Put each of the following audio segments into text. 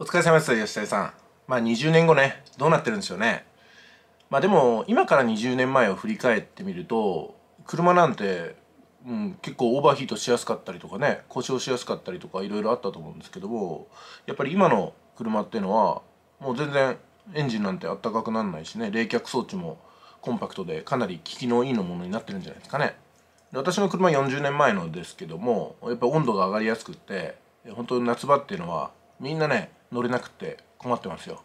お疲れ様です、吉田さん。まあ20年後ね、どうなってるんでしょうね。まあでも、今から20年前を振り返ってみると、車なんて、うん、結構オーバーヒートしやすかったりとかね、故障しやすかったりとかいろいろあったと思うんですけども、やっぱり今の車っていうのは、もう全然エンジンなんてあったかくならないしね、冷却装置もコンパクトでかなり効きのいいのものになってるんじゃないですかね。で私の車40年前のですけども、やっぱ温度が上がりやすくって、本当に夏場っていうのは、みんなね、乗れなくて困ってますよ。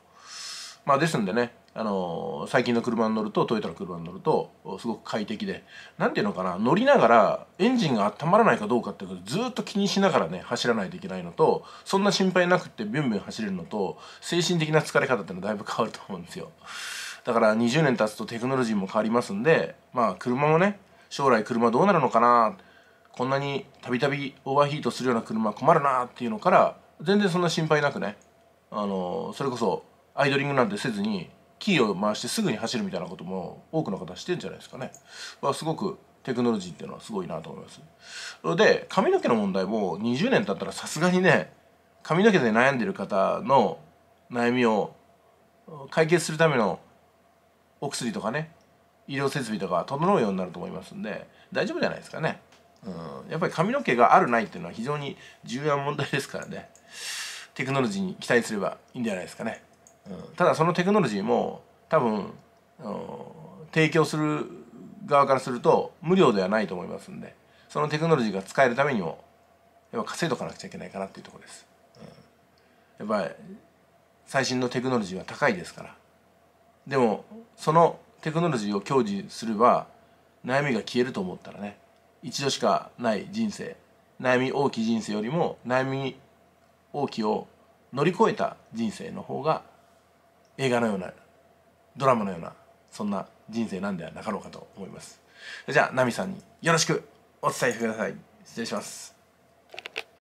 まあ、ですんでね、あのー、最近の車に乗るとトヨタの車に乗るとすごく快適で何ていうのかな乗りながらエンジンが温まらないかどうかってことずっと気にしながらね走らないといけないのとそんな心配なくってビュンビュン走れるのと精神的な疲れ方っていうのはだいぶ変わると思うんですよだから20年経つとテクノロジーも変わりますんでまあ車もね将来車どうなるのかなこんなにたびたびオーバーヒートするような車困るなっていうのから全然そんな心配なくねあのそれこそアイドリングなんてせずにキーを回してすぐに走るみたいなことも多くの方してんじゃないですかね。はすごくテクノロジーっていうのはすごいなと思います。で髪の毛の問題も20年経ったらさすがにね髪の毛で悩んでる方の悩みを解決するためのお薬とかね医療設備とか整うようになると思いますんで大丈夫じゃないですかね。うん、やっぱり髪の毛があるないっていうのは非常に重要な問題ですからね。テクノロジーに期待すればいいんじゃないですかね。うん、ただそのテクノロジーも多分、うん、提供する側からすると無料ではないと思いますんでそのテクノロジーが使えるためにもやっぱ稼いとかなくちゃいけないかなっていうとこです。うん、やっぱり最新のテクノロジーは高いですからでもそのテクノロジーを享受すれば悩みが消えると思ったらね一度しかない人生悩み大きい人生よりも悩み王毅を乗り越えた人生の方が映画のようなドラマのようなそんな人生なんではなかろうかと思いますじゃあナミさんによろしくお伝えください失礼します